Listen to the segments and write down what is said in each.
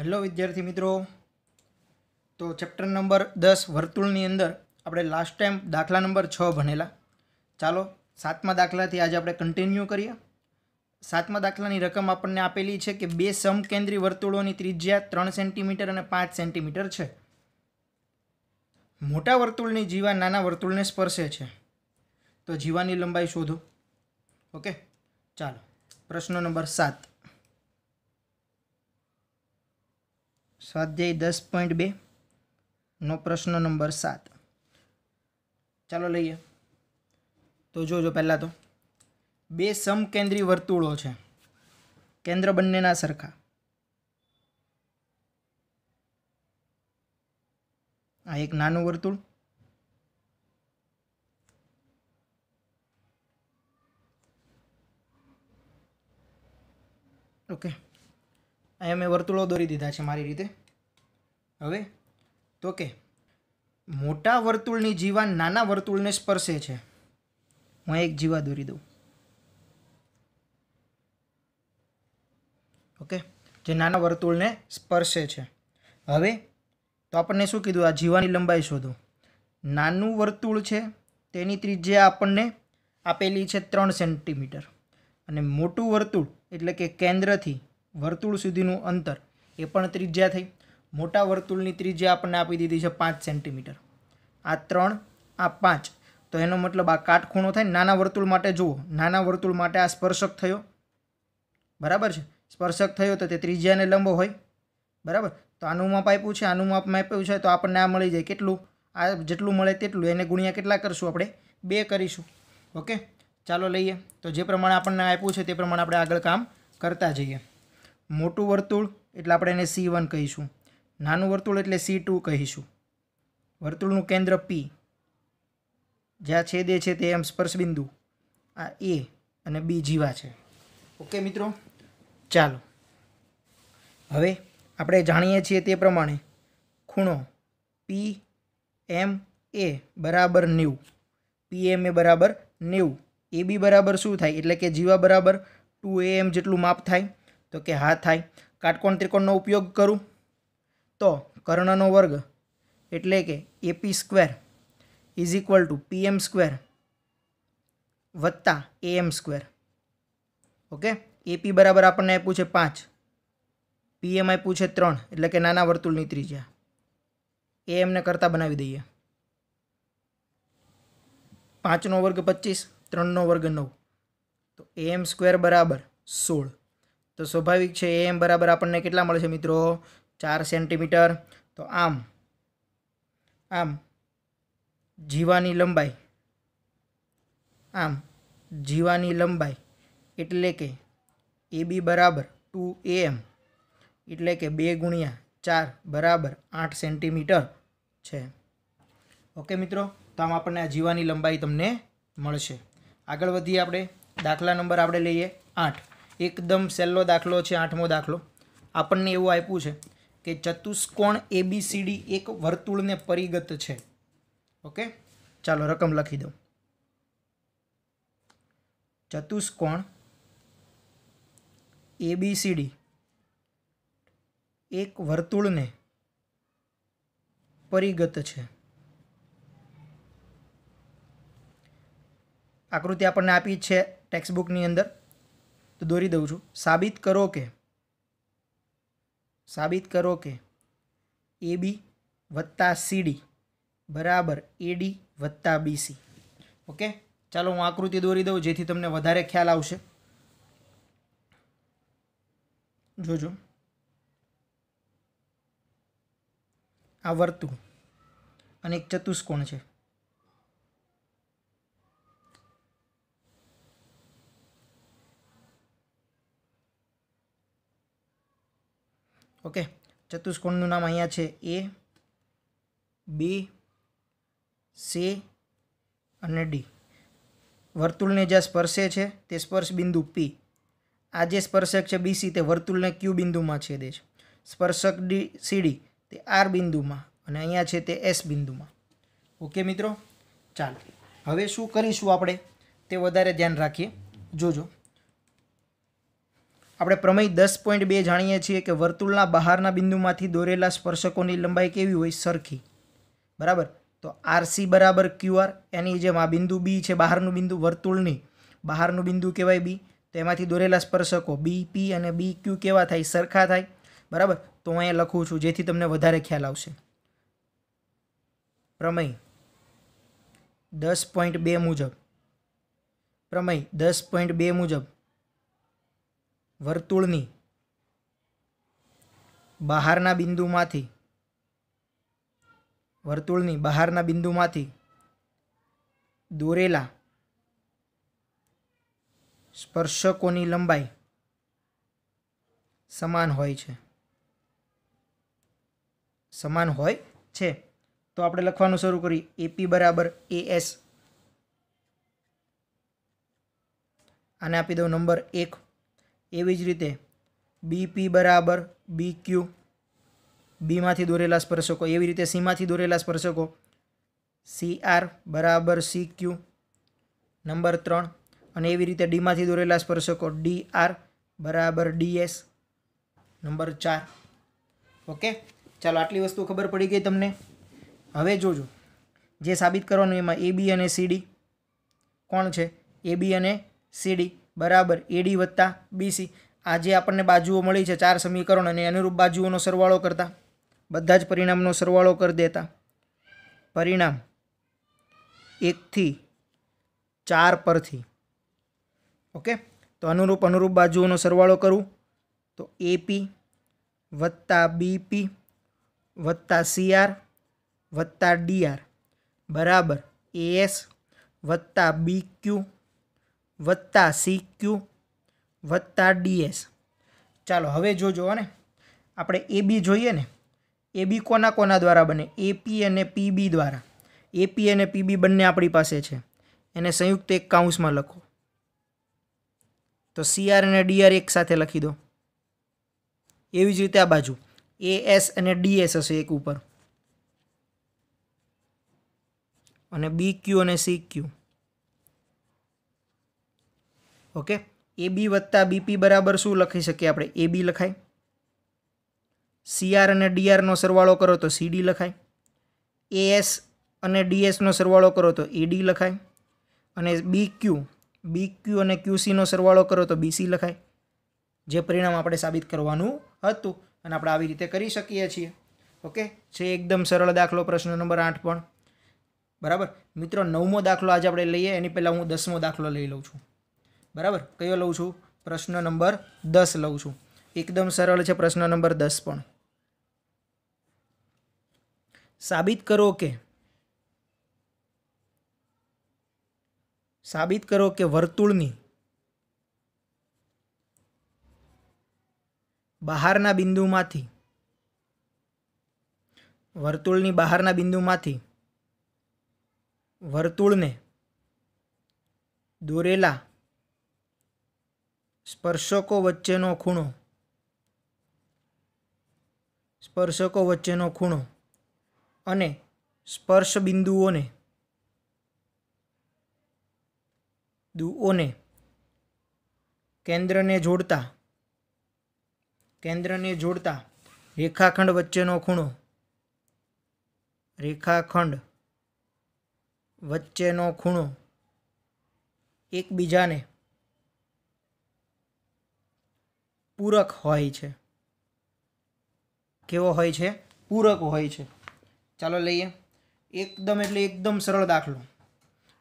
hello વિદ્યાર્થી મિત્રો તો ચેપ્ટર નંબર દસ વર્તુળની અંદર આપણે લાસ્ટ ટાઈમ દાખલા નંબર છ ભણેલા ચાલો સાતમા દાખલાથી આજે આપણે કન્ટિન્યુ કરીએ સાતમા દાખલાની રકમ આપણને આપેલી છે કે બે સમકેન્દ્રી વર્તુળોની ત્રિજ્યા ત્રણ સેન્ટીમીટર અને પાંચ સેન્ટીમીટર છે મોટા વર્તુળની જીવા નાના વર્તુળને સ્પર્શે છે તો જીવાની લંબાઈ શોધો ઓકે ચાલો પ્રશ્ન નંબર સાત સ્વાધ્યાય દસ પોઈન્ટ બે નો પ્રશ્ન નંબર સાત ચાલો લઈએ તો જોજો પહેલાં તો બે સમકેન્દ્રી વર્તુળો છે કેન્દ્ર બંનેના સરખા આ એક નાનું વર્તુળ ઓકે અહીંયા મેં વર્તુળો દોરી દીધા છે મારી રીતે હવે તો કે મોટા વર્તુળની જીવા નાના વર્તુળને સ્પર્શે છે હું એક જીવા દોરી દઉં ઓકે જે નાના વર્તુળને સ્પર્શે છે હવે તો આપણને શું કીધું આ જીવાની લંબાઈ શોધો નાનું વર્તુળ છે તેની ત્રિજ્યા આપણને આપેલી છે ત્રણ સેન્ટીમીટર અને મોટું વર્તુળ એટલે કે કેન્દ્રથી વર્તુળ સુધીનું અંતર એ પણ ત્રિજ્યા થઈ મોટા વર્તુળની ત્રિજ્યા આપણને આપી દીધી છે પાંચ સેન્ટીમીટર આ ત્રણ આ પાંચ તો એનો મતલબ આ કાટખૂણો થાય નાના વર્તુળ માટે જુઓ નાના વર્તુળ માટે આ સ્પર્શક થયો બરાબર છે સ્પર્શક થયો તો તે ત્રિજ્યાને લંબો હોય બરાબર તો આનું માપ આપ્યું છે આનું માપ આપ્યું છે તો આપણને આ મળી જાય કેટલું આ જેટલું મળે તેટલું એને ગુણ્યા કેટલા કરીશું આપણે બે કરીશું ઓકે ચાલો લઈએ તો જે પ્રમાણે આપણને આપ્યું છે તે પ્રમાણે આપણે આગળ કામ કરતા જઈએ મોટું વર્તુળ એટલે આપણે એને સી વન કહીશું નાનું વર્તુળ એટલે સી ટુ કહીશું વર્તુળનું કેન્દ્ર પી જ્યાં છેદે છે તે એમ સ્પર્શબિંદુ આ એ અને બી જીવા છે ઓકે મિત્રો ચાલો હવે આપણે જાણીએ છીએ તે પ્રમાણે ખૂણો પી એમ એ બરાબર નેવું પી એમ એ બરાબર નેવું એ બી બરાબર શું થાય એટલે કે જીવા બરાબર ટુ એ એમ જેટલું માપ થાય તો કે હા થાય કાટકોણ ત્રિકોણનો ઉપયોગ કરું તો કર્ણનો વર્ગ એટલે કે AP square is equal to PM square વત્તા એએમ સ્ક્વેર ઓકે એપી બરાબર આપણને આપ્યું છે પાંચ પીએમ આપ્યું છે ત્રણ એટલે કે નાના વર્તુળની ત્રિજ્યા એ એમને કરતાં બનાવી દઈએ પાંચનો વર્ગ પચીસ ત્રણનો વર્ગ નવ તો એએમ સ્ક્વેર બરાબર સોળ તો સ્વાભાવિક છે એમ બરાબર આપણને કેટલા મળશે મિત્રો ચાર સેન્ટીમીટર તો આમ આમ જીવાની લંબાઈ આમ જીવાની લંબાઈ એટલે કે એ બી બરાબર ટુ એમ એટલે કે બે ગુણ્યા ચાર બરાબર આઠ સેન્ટીમીટર છે ઓકે મિત્રો તો આમ આપણને આ જીવાની લંબાઈ તમને મળશે આગળ વધીએ આપણે દાખલા નંબર આપણે લઈએ આઠ એકદમ સહેલો દાખલો છે આઠમો દાખલો આપણને એવું આપ્યું છે કે ચતુષ્કોણ એબીસીડી એક વર્તુળને પરિગત છે ઓકે ચાલો રકમ લખી દઉં ચતુષ્કોણ એબીસીડી એક વર્તુળને પરિગત છે આકૃતિ આપણને આપી છે ટેક્સ્ટબુકની અંદર તો દોરી દઉં છું સાબિત કરો કે સાબિત કરો કે એ બી વત્તા સીડી બરાબર એડી વત્તા બીસી ઓકે ચાલો હું આકૃતિ દોરી દઉં જેથી તમને વધારે ખ્યાલ આવશે જોજો આ વર્તુળ અને એક ચતુષ્કોણ છે ઓકે ચતુષ્કોણનું નામ અહીંયા છે એ બી સી અને ડી વર્તુળને જ્યાં સ્પર્શે છે તે સ્પર્શ બિંદુ પી આ જે સ્પર્શક છે બીસી તે વર્તુળને ક્યુ બિંદુમાં છેદે છે સ્પર્શક ડી સીડી તે આર બિંદુમાં અને અહીંયા છે તે એસ બિંદુમાં ઓકે મિત્રો ચાલો હવે શું કરીશું આપણે તે વધારે ધ્યાન રાખીએ જોજો આપણે પ્રમેય દસ પોઈન્ટ બે જાણીએ છીએ કે વર્તુળના બહારના બિંદુમાંથી દોરેલા સ્પર્શકોની લંબાઈ કેવી હોય સરખી બરાબર તો આરસી બરાબર ક્યુઆર એની જેમ આ બિંદુ બી છે બહારનું બિંદુ વર્તુળની બહારનું બિંદુ કહેવાય બી તો એમાંથી દોરેલા સ્પર્શકો બી પી અને બી ક્યુ કેવા થાય સરખા થાય બરાબર તો હું અહીંયા લખું છું જેથી તમને વધારે ખ્યાલ આવશે પ્રમેય દસ પોઈન્ટ બે મુજબ પ્રમેય દસ પોઈન્ટ બે મુજબ વર્તુળની બહારના બિંદુમાંથી વર્તુળની બહારના બિંદુમાંથી દોરેલા સ્પર્શકોની લંબાઈ સમાન હોય છે સમાન હોય છે તો આપણે લખવાનું શરૂ કરીએ એપી બરાબર એ એસ આને આપી દઉં નંબર એક એવી જ રીતે બીપી બરાબર બી ક્યુ બીમાંથી દોરેલા સ્પર્શકો એવી રીતે સીમાંથી દોરેલા સ્પર્શકો સી આર બરાબર સી ક્યુ નંબર ત્રણ અને એવી રીતે ડીમાંથી દોરેલા સ્પર્શકો ડી આર બરાબર એસ નંબર ચાર ઓકે ચાલો આટલી વસ્તુ ખબર પડી ગઈ તમને હવે જોજો જે સાબિત કરવાનું એમાં એ બી અને સીડી કોણ છે એ બી અને સીડી બરાબર એડી વત્તા બીસી આ જે આપણને બાજુઓ મળી છે ચાર સમીકરણ અને અનુરૂપ બાજુઓનો સરવાળો કરતા બધા જ પરિણામનો સરવાળો કરી દેતા પરિણામ એકથી ચાર પરથી ઓકે તો અનુરૂપ અનુરૂપ બાજુઓનો સરવાળો કરું તો એપી વત્તા બીપી વત્તા સીઆર વત્તા ડીઆર બરાબર એએસ વત્તા બીક્યુ વત્તા સી ક્યુ વત્તા ડીએસ ચાલો હવે જોજો ને આપણે એ બી જોઈએ ને એ બી કોના કોના દ્વારા બને એપી અને પીબી દ્વારા એપી અને પીબી બંને આપણી પાસે છે એને સંયુક્ત એક કાઉન્સમાં લખો તો સીઆર અને ડીઆર એક સાથે લખી દો એવી જ રીતે આ બાજુ એ એસ અને ડીએસ હશે એક ઉપર અને બી ક્યુ અને સી ક્યુ ઓકે એ બી વત્તા બીપી બરાબર શું લખી શકીએ આપણે એ બી લખાય સીઆર અને ડીઆરનો સરવાળો કરો તો સીડી લખાય એએસ અને ડીએસનો સરવાળો કરો તો એડી લખાય અને બી ક્યુ બી ક્યુ અને ક્યુસીનો સરવાળો કરો તો બીસી લખાય જે પરિણામ આપણે સાબિત કરવાનું હતું અને આપણે આવી રીતે કરી શકીએ છીએ ઓકે છે એકદમ સરળ દાખલો પ્રશ્ન નંબર આઠ પણ બરાબર મિત્રો નવમો દાખલો આજે આપણે લઈએ એની પહેલાં હું દસમો દાખલો લઈ લઉં છું બરાબર કયો લઉં છું પ્રશ્ન નંબર દસ લઉં છું એકદમ સરળ છે પ્રશ્ન નંબર દસ પણ સાબિત કરો કે સાબિત કરો કે વર્તુળની બહારના બિંદુમાંથી વર્તુળની બહારના બિંદુમાંથી વર્તુળને દોરેલા સ્પર્શકો વચ્ચેનો ખૂણો સ્પર્શકો વચ્ચેનો ખૂણો અને સ્પર્શ બિંદુઓને દુઓને કેન્દ્રને જોડતા કેન્દ્રને જોડતા રેખાખંડ વચ્ચેનો ખૂણો રેખાખંડ વચ્ચેનો ખૂણો એકબીજાને પૂરક હોય છે કેવો હોય છે પૂરક હોય છે ચાલો લઈએ એકદમ એટલે એકદમ સરળ દાખલો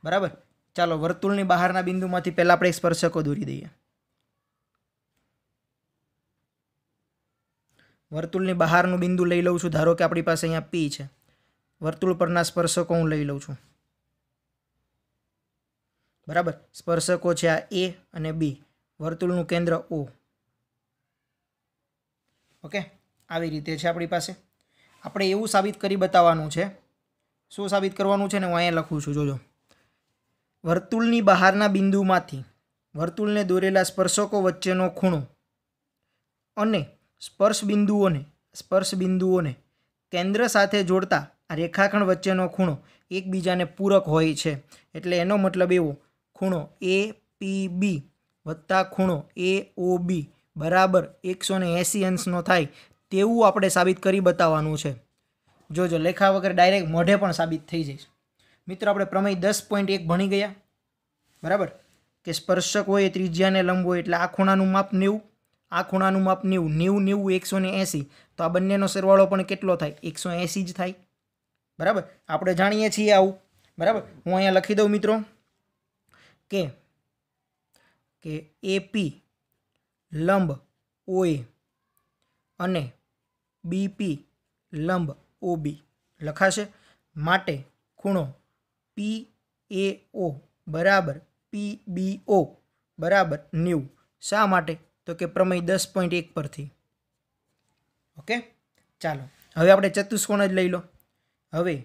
બરાબર ચાલો વર્તુળની બહારના બિંદુમાંથી પહેલાં આપણે સ્પર્શકો દોરી દઈએ વર્તુળની બહારનું બિંદુ લઈ લઉં છું ધારો કે આપણી પાસે અહીંયા પી છે વર્તુળ પરના સ્પર્શકો હું લઈ લઉં છું બરાબર સ્પર્શકો છે આ એ અને બી વર્તુળનું કેન્દ્ર ઓ ઓકે આવી રીતે છે આપણી પાસે આપણે એવું સાબિત કરી બતાવવાનું છે શું સાબિત કરવાનું છે ને હું અહીંયા લખું છું જોજો વર્તુળની બહારના બિંદુમાંથી વર્તુળને દોરેલા સ્પર્શકો વચ્ચેનો ખૂણો અને સ્પર્શ બિંદુઓને સ્પર્શ બિંદુઓને કેન્દ્ર સાથે જોડતા આ રેખાખંડ વચ્ચેનો ખૂણો એકબીજાને પૂરક હોય છે એટલે એનો મતલબ એવો ખૂણો એ પી બી વત્તા ખૂણો એ ઓ બી બરાબર એકસો ને એંસી અંશનો થાય તેવું આપણે સાબિત કરી બતાવવાનું છે જોજો લેખા વગર ડાયરેક્ટ મોઢે પણ સાબિત થઈ જઈશ મિત્રો આપણે પ્રમેય દસ પોઈન્ટ એક ભણી ગયા બરાબર કે સ્પર્શક હોય એ ત્રિજ્યાને લંબ હોય એટલે આ ખૂણાનું માપ નેવું આ ખૂણાનું માપ નેવું નેવું નેવું એકસો ને એંસી તો આ બંનેનો સરવાળો પણ કેટલો થાય એકસો એંસી જ થાય બરાબર આપણે જાણીએ છીએ આવું બરાબર હું અહીંયા લખી દઉં મિત્રો કે કે એપી લંબ ઓએ અને બીપી લંબ ઓબી લખાશે માટે ખૂણો પી એ ઓ બરાબર પી બી ઓ બરાબર નેવું શા માટે તો કે પ્રમેય દસ પોઈન્ટ એક પરથી ઓકે ચાલો હવે આપણે ચતુષ્કોણ જ લઈ લો હવે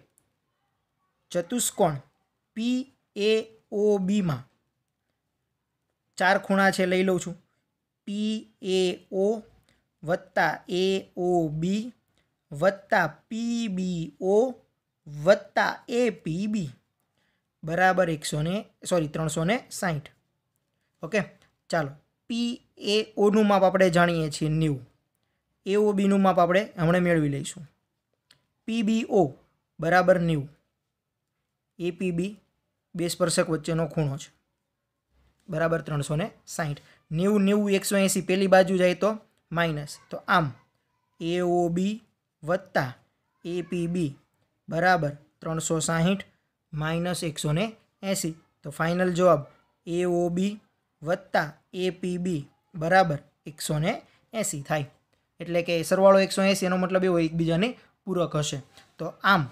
ચતુષ્કોણ પી એ ઓ બીમાં ચાર ખૂણા છે લઈ લઉં છું પી એ ઓ વત્તા એ ઓ બી વત્તા પી બી ઓ વત્તા એ પી બી બરાબર એકસો ને સોરી ત્રણસો ને સાહીઠ ઓકે ચાલો પી એ ઓનું માપ આપણે જાણીએ છીએ નેવું એ ઓ બીનું માપ આપણે હમણાં મેળવી લઈશું પી બી ઓ બરાબર નેવું એ પી બી બે સ્પર્શક વચ્ચેનો ખૂણો છે બરાબર ત્રણસો ને સાહીઠ નેવું નેવું એકસો એંસી પહેલી બાજુ જાય તો માઇનસ તો આમ એ ઓ બી વત્તા એપીબી બરાબર ત્રણસો સાહીઠ માઇનસ એકસો ને એંસી તો ફાઇનલ જવાબ એ ઓ બી વત્તા એપીબી બરાબર એકસો ને એંસી થાય એટલે કે સરવાળો એકસો એંસી એનો મતલબ એવો એકબીજાને પૂરક હશે તો આમ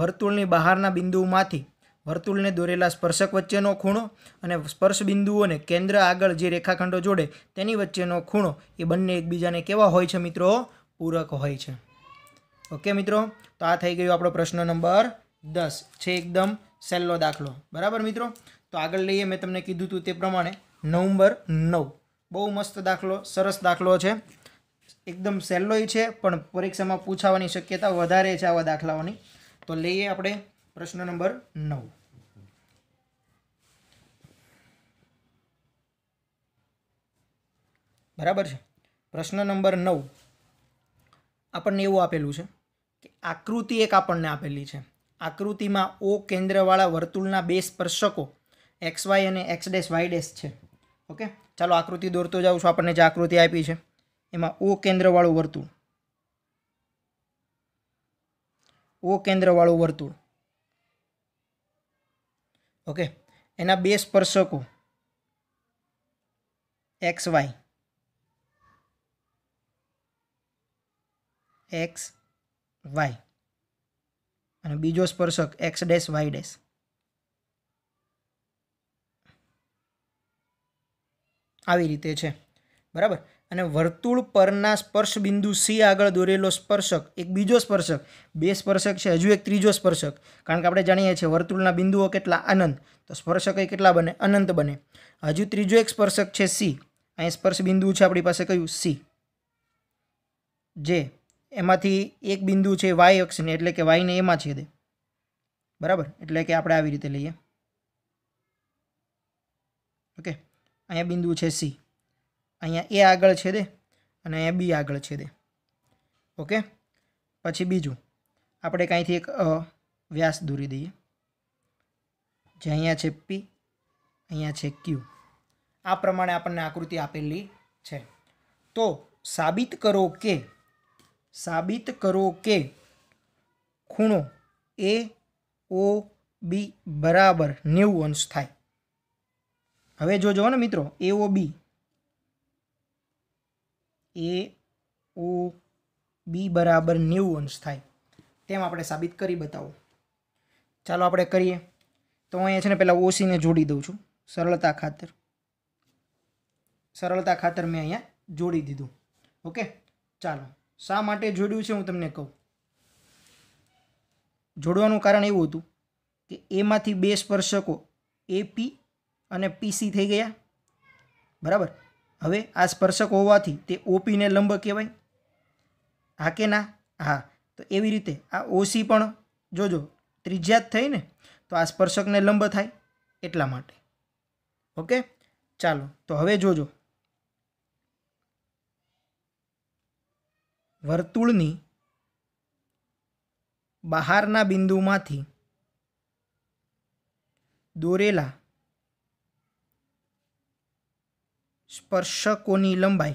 વર્તુળની બહારના બિંદુમાંથી વર્તુળને દોરેલા સ્પર્શક વચ્ચેનો ખૂણો અને સ્પર્શ બિંદુઓને કેન્દ્ર આગળ જે રેખાખંડો જોડે તેની વચ્ચેનો ખૂણો એ બંને એકબીજાને કેવા હોય છે મિત્રો પૂરક હોય છે ઓકે મિત્રો તો આ થઈ ગયો આપણો પ્રશ્ન નંબર દસ છે એકદમ સહેલો દાખલો બરાબર મિત્રો તો આગળ લઈએ મેં તમને કીધું હતું તે પ્રમાણે નવમ્બર નવ બહુ મસ્ત દાખલો સરસ દાખલો છે એકદમ સહેલોય છે પણ પરીક્ષામાં પૂછાવાની શક્યતા વધારે છે આવા દાખલાઓની તો લઈએ આપણે પ્રશ્ન નંબર નવ બરાબર છે પ્રશ્ન નંબર નવ આપણને એવું આપેલું છે કે આકૃતિ એક આપણને આપેલી છે આકૃતિમાં ઓ કેન્દ્રવાળા વર્તુળના બે સ્પર્શકો એક્સ વાય અને એક્સ ડેશ વાય ડેશ છે ઓકે ચાલો આકૃતિ દોરતો જાઉં છું આપણને જે આકૃતિ આપી છે એમાં ઓ કેન્દ્રવાળું વર્તુળ ઓ કેન્દ્રવાળું વર્તુળ ઓકે એના બે સ્પર્શકો એક્સ વાય એક્સ વાય અને બીજો સ્પર્શક એક્સ ડેશ વાય ડેશ આવી રીતે છે બરાબર અને વર્તુળ પરના સ્પર્શ બિંદુ સી આગળ દોરેલો સ્પર્શક એક બીજો સ્પર્શક બે સ્પર્શક છે હજુ એક ત્રીજો સ્પર્શક કારણ કે આપણે જાણીએ છીએ વર્તુળના બિંદુઓ કેટલા અનંત તો સ્પર્શક કેટલા બને અનંત બને હજુ ત્રીજો એક સ્પર્શક છે સી અહીં બિંદુ છે આપણી પાસે કયું સી જે એમાંથી એક બિંદુ છે વાય અક્ષને એટલે કે વાયને એમાં છે છેદે બરાબર એટલે કે આપણે આવી રીતે લઈએ ઓકે અહીંયા બિંદુ છે સી અહીંયા એ આગળ છે દે અને અહીંયા બી આગળ છે દે ઓકે પછી બીજું આપણે કાંઈથી એક વ્યાસ દોરી દઈએ જે અહીંયા છે પી અહીંયા છે ક્યુ આ પ્રમાણે આપણને આકૃતિ આપેલી છે તો સાબિત કરો કે સાબિત કરો કે ખૂણો એ ઓ બી બરાબર નેવું અંશ થાય હવે જો જુઓ ને મિત્રો એ ઓ બી એ ઓ બી બરાબર નેવું અંશ થાય તેમ આપણે સાબિત કરી બતાવો ચાલો આપણે કરીએ તો અહીંયા છે ને પહેલાં ઓસીને જોડી દઉં છું સરળતા ખાતર સરળતા ખાતર મેં અહીંયા જોડી દીધું ઓકે ચાલો શા માટે જોડ્યું છે હું તમને કહું જોડવાનું કારણ એવું હતું કે એમાંથી બે સ્પર્શકો એપી અને પીસી થઈ ગયા બરાબર હવે આ સ્પર્શક હોવાથી તે ઓપીને લંબ કહેવાય હા કે ના હા તો એવી રીતે આ ઓસી પણ જોજો ત્રિજ્યા જ થઈ ને તો આ સ્પર્શકને લંબ થાય એટલા માટે ઓકે ચાલો તો હવે જોજો વર્તુળની બહારના બિંદુમાંથી દોરેલા સ્પર્શકોની લંબાઈ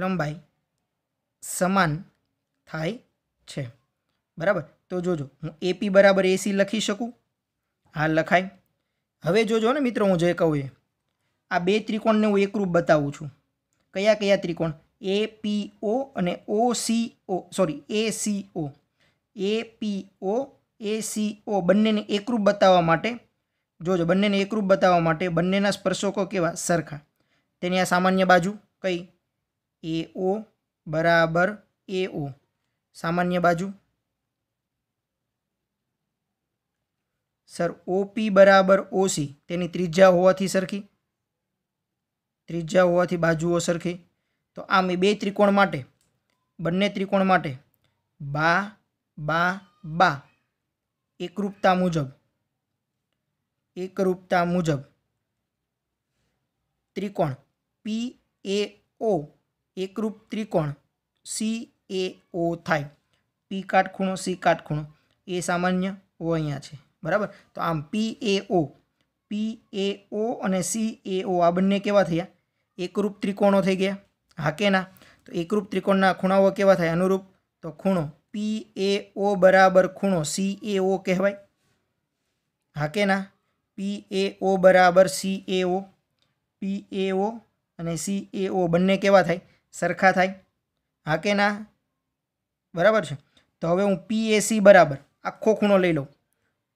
લંબાઈ સમાન થાય છે બરાબર તો જોજો હું એપી બરાબર એસી લખી શકું હા લખાય હવે જોજો ને મિત્રો હું જે કહું એ આ બે ત્રિકોણને હું એકરૂપ બતાવું છું કયા કયા ત્રિકોણ એ પી ઓ અને O C O sorry A C O A P O A C O બંનેને એકરૂપ બતાવવા માટે જોજો બંનેને એકરૂપ બતાવવા માટે બંનેના સ્પર્શકો કેવા સરખા તેની આ સામાન્ય બાજુ કઈ એ ઓ બરાબર એ ઓ સામાન્ય બાજુ સર ઓપી બરાબર ઓસી તેની ત્રિજ્યા હોવાથી સરખી ત્રિજ્યા હોવાથી બાજુઓ સરખી તો આમ એ બે ત્રિકોણ માટે બંને ત્રિકોણ માટે બા બા બા એકરૂપતા મુજબ એકરૂપતા મુજબ ત્રિકોણ પી એ ઓ એકરૂપ ત્રિકોણ સી એ ઓ થાય પી કાટખૂણો સી કાટખૂણો એ સામાન્ય ઓ અહીંયા છે બરાબર તો આમ પી એ ઓ પી એ ઓ અને સી એ ઓ આ બંને કેવા થયા એકરૂપ ત્રિકોણો થઈ ગયા હા કે ના તો એકરૂપ ત્રિકોણના ખૂણાઓ કેવા થાય અનુરૂપ તો ખૂણો પી એ ઓ બરાબર ખૂણો સી એ ઓ કહેવાય હા કે ના પી એ ઓ બરાબર સી એ ઓ પી એ ઓ અને સી એ ઓ બંને કેવા થાય સરખા થાય હા કે ના બરાબર છે તો હવે હું પી એ સી બરાબર આખો ખૂણો લઈ લઉં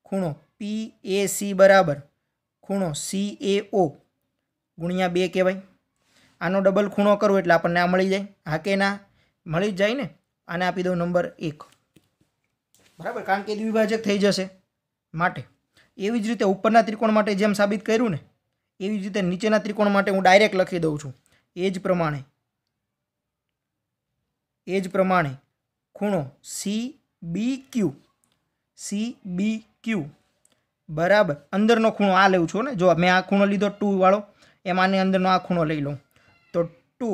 ખૂણો પી એ સી બરાબર ખૂણો સી એ ઓ ગુણ્યા બે કહેવાય આનો ડબલ ખૂણો કરવો એટલે આપણને આ મળી જાય હા કે ના મળી જ જાય ને આને આપી દઉં નંબર એક બરાબર કારણ કે દ્વિભાજક થઈ જશે માટે એવી જ રીતે ઉપરના ત્રિકોણ માટે જેમ સાબિત કર્યું ને એવી જ રીતે નીચેના ત્રિકોણ માટે હું ડાયરેક્ટ લખી દઉં છું એ જ પ્રમાણે એ જ પ્રમાણે ખૂણો સી બી ક્યુ સી બી ક્યુ બરાબર અંદરનો ખૂણો આ લેવું છું ને જો મેં આ ખૂણો લીધો ટુ વાળો એમ આની અંદરનો આ ખૂણો લઈ લઉં તો ટુ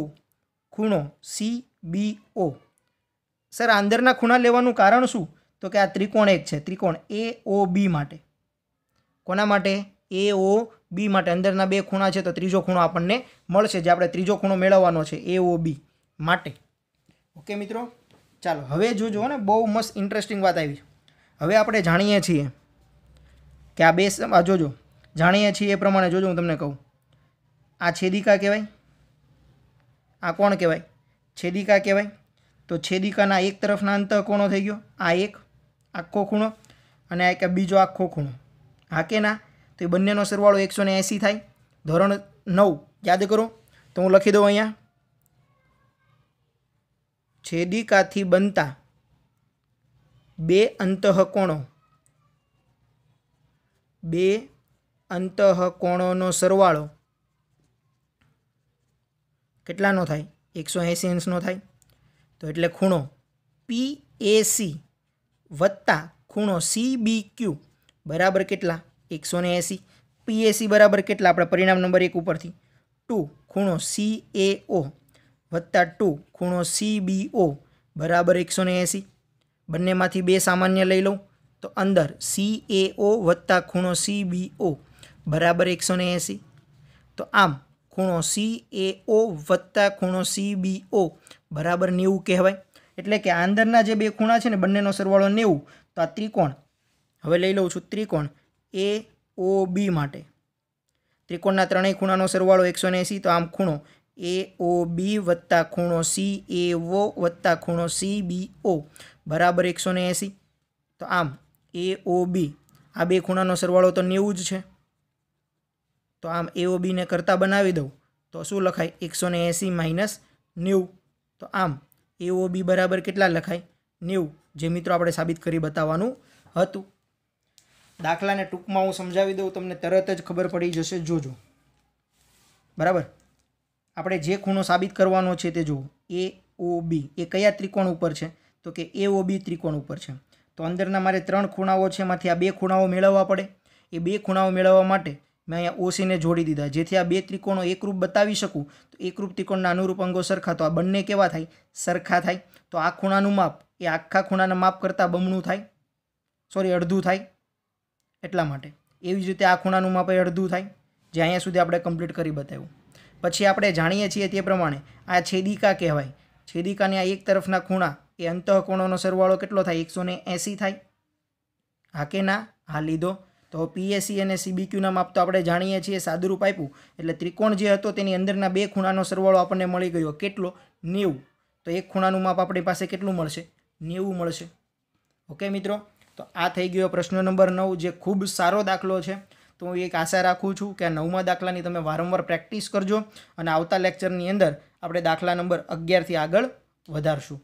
ખૂણો સી બી ઓ સર અંદરના ખૂણા લેવાનું કારણ શું તો કે આ ત્રિકોણ એક છે ત્રિકોણ એ ઓ બી માટે કોના માટે એ ઓ બી માટે અંદરના બે ખૂણા છે તો ત્રીજો ખૂણો આપણને મળશે જે આપણે ત્રીજો ખૂણો મેળવવાનો છે એ ઓ બી માટે ઓકે મિત્રો ચાલો હવે જોજો ને બહુ મસ્ત ઇન્ટરેસ્ટિંગ વાત આવી હવે આપણે જાણીએ છીએ કે આ બે જોજો જાણીએ છીએ એ પ્રમાણે જોજો હું તમને કહું આ છેદિકા કહેવાય આ કોણ કહેવાય છેદિકા કહેવાય તો છેદિકાના એક તરફના અંતઃ કોણો થઈ ગયો આ એક આખો ખૂણો અને આ એક બીજો આખો ખૂણો હા કે ના તો એ બંનેનો સરવાળો એકસો ને એંસી થાય ધોરણ નવ યાદ કરો તો હું લખી દઉં અહીંયા છેદિકાથી બનતા બે અંતઃકોણો બે અંતઃકોણોનો સરવાળો કેટલાનો થાય એકસો એંસી અંશનો થાય તો એટલે ખૂણો પી એ સી વત્તા ખૂણો સી બી ક્યુ બરાબર કેટલા એકસો ને એંસી પીએસી બરાબર કેટલા આપણા પરિણામ નંબર એક ઉપરથી ટુ ખૂણો સી એ ઓ વત્તા ટુ ખૂણો સી બી ઓ બરાબર એકસો ને એંસી બંનેમાંથી બે સામાન્ય લઈ લઉં તો અંદર સી એ ઓ વત્તા ખૂણો સી બી ઓ બરાબર એકસો ને એંસી તો આમ ખૂણો સી એ ઓ વત્તા ખૂણો સી બી ઓ બરાબર નેવું કહેવાય એટલે કે અંદરના જે બે ખૂણા છે ને બંનેનો સરવાળો નેવું તો આ ત્રિકોણ હવે લઈ લઉં છું ત્રિકોણ એ ઓ બી માટે ત્રિકોણના ત્રણેય ખૂણાનો સરવાળો એકસો એંસી તો આમ ખૂણો એ ઓ બી વત્તા ખૂણો સી એ ઓ વત્તા ખૂણો સી બી ઓ બરાબર એકસો એંસી તો આમ એ ઓ બી આ બે ખૂણાનો સરવાળો તો નેવું જ છે તો આમ એ ઓ બીને કરતાં બનાવી દઉં તો શું લખાય એકસો ને એંસી માઇનસ નેવું તો આમ એ ઓ બી બરાબર કેટલા લખાય નેવું જે મિત્રો આપણે સાબિત કરી બતાવવાનું હતું દાખલાને ટૂંકમાં હું સમજાવી દઉં તમને તરત જ ખબર પડી જશે જોજો બરાબર આપણે જે ખૂણો સાબિત કરવાનો છે તે જુઓ એ ઓ બી એ કયા ત્રિકોણ ઉપર છે તો કે એ ઓ બી ત્રિકોણ ઉપર છે તો અંદરના મારે ત્રણ ખૂણાઓ છે એમાંથી આ બે ખૂણાઓ મેળવવા પડે એ બે ખૂણાઓ મેળવવા માટે મેં અહીંયા ઓસીને જોડી દીધા જેથી આ બે ત્રિકોણો એકરૂપ બતાવી શકું તો એકરૂપ ત્રિકોણના અનુરૂપ અંગો સરખા તો આ બંને કેવા થાય સરખા થાય તો આ ખૂણાનું માપ એ આખા ખૂણાના માપ કરતાં બમણું થાય સોરી અડધું થાય એટલા માટે એવી જ રીતે આ ખૂણાનું માપ અડધું થાય જે અહીંયા સુધી આપણે કમ્પ્લીટ કરી બતાવ્યું પછી આપણે જાણીએ છીએ તે પ્રમાણે આ છેદિકા કહેવાય છેદિકાને આ એક તરફના ખૂણા એ અંતઃકોણોનો સરવાળો કેટલો થાય એકસો એંસી થાય હા કે ના હા લીધો તો પીએસસી અને સીબીક્યુના માપ તો આપણે જાણીએ છીએ સાદુરૂપ આપ્યું એટલે ત્રિકોણ જે હતો તેની અંદરના બે ખૂણાનો સરવાળો આપણને મળી ગયો કેટલો નેવું તો એક ખૂણાનું માપ આપણી પાસે કેટલું મળશે નેવું મળશે ઓકે મિત્રો તો આ થઈ ગયો પ્રશ્ન નંબર નવ જે ખૂબ સારો દાખલો છે તો હું એક આશા રાખું છું કે આ નવમા દાખલાની તમે વારંવાર પ્રેક્ટિસ કરજો અને આવતા લેક્ચરની અંદર આપણે દાખલા નંબર અગિયારથી આગળ વધારશું